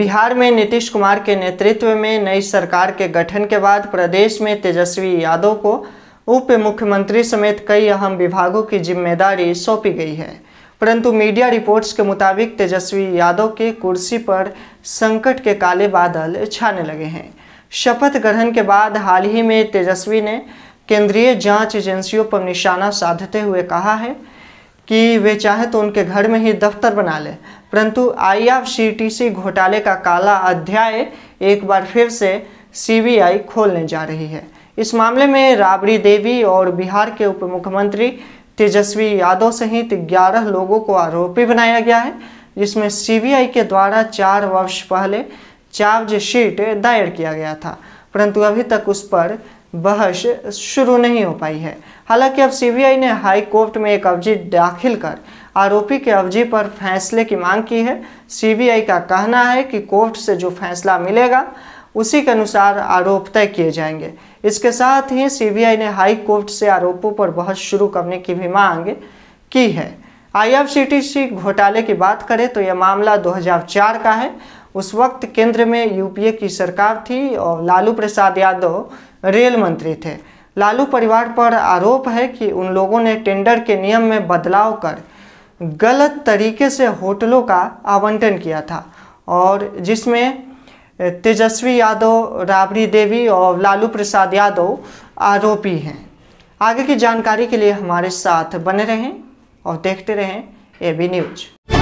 बिहार में नीतीश कुमार के नेतृत्व में नई सरकार के गठन के बाद प्रदेश में तेजस्वी यादव को उप मुख्यमंत्री समेत कई अहम विभागों की जिम्मेदारी सौंपी गई है परंतु मीडिया रिपोर्ट्स के मुताबिक तेजस्वी यादव के कुर्सी पर संकट के काले बादल छाने लगे हैं शपथ ग्रहण के बाद हाल ही में तेजस्वी ने केंद्रीय जांच एजेंसियों पर निशाना साधते हुए कहा है कि वे चाहे तो उनके घर में ही दफ्तर बना लें परंतु आईआरसीटीसी घोटाले का काला अध्याय एक बार फिर से सीबीआई खोलने जा रही है इस मामले में राबड़ी देवी और बिहार के उप मुख्यमंत्री तेजस्वी यादव सहित 11 लोगों को आरोपी बनाया गया है जिसमें सीबीआई के द्वारा चार वर्ष पहले चार्जशीट दायर किया गया था परंतु अभी तक उस पर बहस शुरू नहीं हो पाई है हालांकि अब सीबीआई ने हाई कोर्ट में एक अर्जी दाखिल कर आरोपी के अवजी पर फैसले की मांग की है सीबीआई का कहना है कि कोर्ट से जो फैसला मिलेगा उसी के अनुसार आरोप तय किए जाएंगे इसके साथ ही सीबीआई ने हाई कोर्ट से आरोपों पर बहस शुरू करने की भी मांग की है आई घोटाले की बात करें तो यह मामला दो का है उस वक्त केंद्र में यूपीए की सरकार थी और लालू प्रसाद यादव रेल मंत्री थे लालू परिवार पर आरोप है कि उन लोगों ने टेंडर के नियम में बदलाव कर गलत तरीके से होटलों का आवंटन किया था और जिसमें तेजस्वी यादव राबड़ी देवी और लालू प्रसाद यादव आरोपी हैं आगे की जानकारी के लिए हमारे साथ बने रहें और देखते रहें ए बी न्यूज